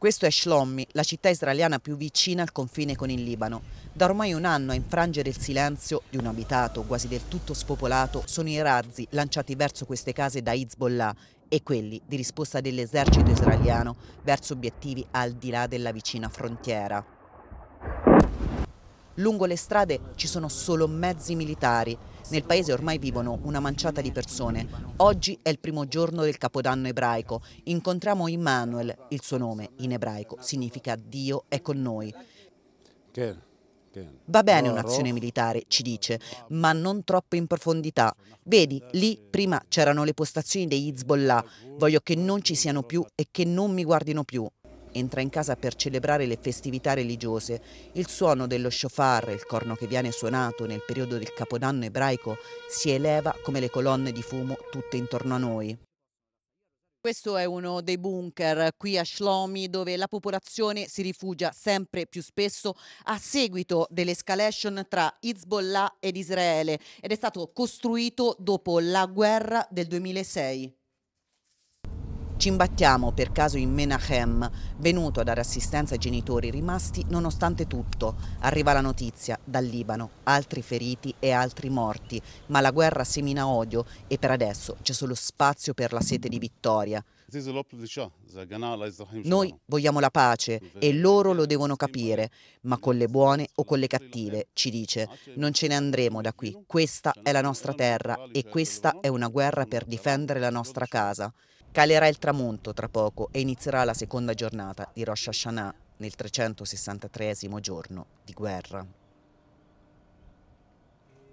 Questo è Shlommi, la città israeliana più vicina al confine con il Libano. Da ormai un anno a infrangere il silenzio di un abitato quasi del tutto spopolato sono i razzi lanciati verso queste case da Hezbollah e quelli di risposta dell'esercito israeliano verso obiettivi al di là della vicina frontiera. Lungo le strade ci sono solo mezzi militari. Nel paese ormai vivono una manciata di persone. Oggi è il primo giorno del Capodanno ebraico. Incontriamo Immanuel, il suo nome in ebraico significa Dio è con noi. Va bene un'azione militare, ci dice, ma non troppo in profondità. Vedi, lì prima c'erano le postazioni degli Hezbollah. Voglio che non ci siano più e che non mi guardino più entra in casa per celebrare le festività religiose. Il suono dello shofar, il corno che viene suonato nel periodo del capodanno ebraico, si eleva come le colonne di fumo tutte intorno a noi. Questo è uno dei bunker qui a Shlomi dove la popolazione si rifugia sempre più spesso a seguito dell'escalation tra Hezbollah ed Israele ed è stato costruito dopo la guerra del 2006. Ci imbattiamo per caso in Menachem, venuto a dare assistenza ai genitori rimasti nonostante tutto. Arriva la notizia dal Libano, altri feriti e altri morti, ma la guerra semina odio e per adesso c'è solo spazio per la sete di vittoria. Noi vogliamo la pace e loro lo devono capire, ma con le buone o con le cattive, ci dice. Non ce ne andremo da qui. Questa è la nostra terra e questa è una guerra per difendere la nostra casa. Calerà il tramonto tra poco e inizierà la seconda giornata di Rosh Hashanah nel 363 giorno di guerra.